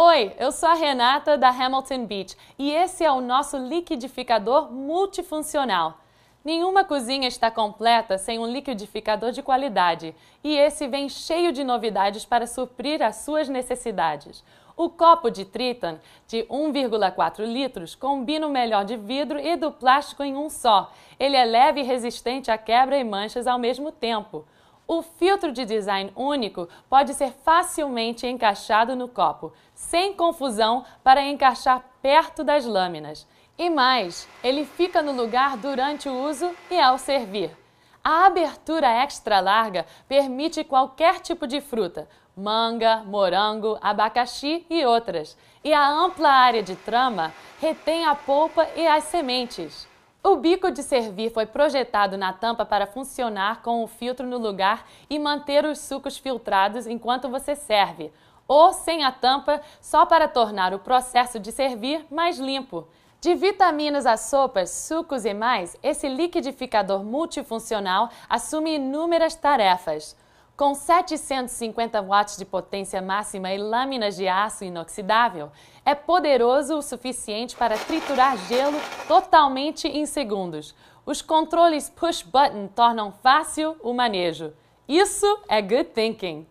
Oi, eu sou a Renata da Hamilton Beach e esse é o nosso liquidificador multifuncional. Nenhuma cozinha está completa sem um liquidificador de qualidade e esse vem cheio de novidades para suprir as suas necessidades. O copo de Tritan de 1,4 litros combina o melhor de vidro e do plástico em um só. Ele é leve e resistente a quebra e manchas ao mesmo tempo. O filtro de design único pode ser facilmente encaixado no copo, sem confusão para encaixar perto das lâminas. E mais, ele fica no lugar durante o uso e ao servir. A abertura extra larga permite qualquer tipo de fruta, manga, morango, abacaxi e outras. E a ampla área de trama retém a polpa e as sementes. O bico de servir foi projetado na tampa para funcionar com o filtro no lugar e manter os sucos filtrados enquanto você serve, ou sem a tampa, só para tornar o processo de servir mais limpo. De vitaminas a sopas, sucos e mais, esse liquidificador multifuncional assume inúmeras tarefas. Com 750 watts de potência máxima e lâminas de aço inoxidável, é poderoso o suficiente para triturar gelo totalmente em segundos. Os controles push-button tornam fácil o manejo. Isso é good thinking!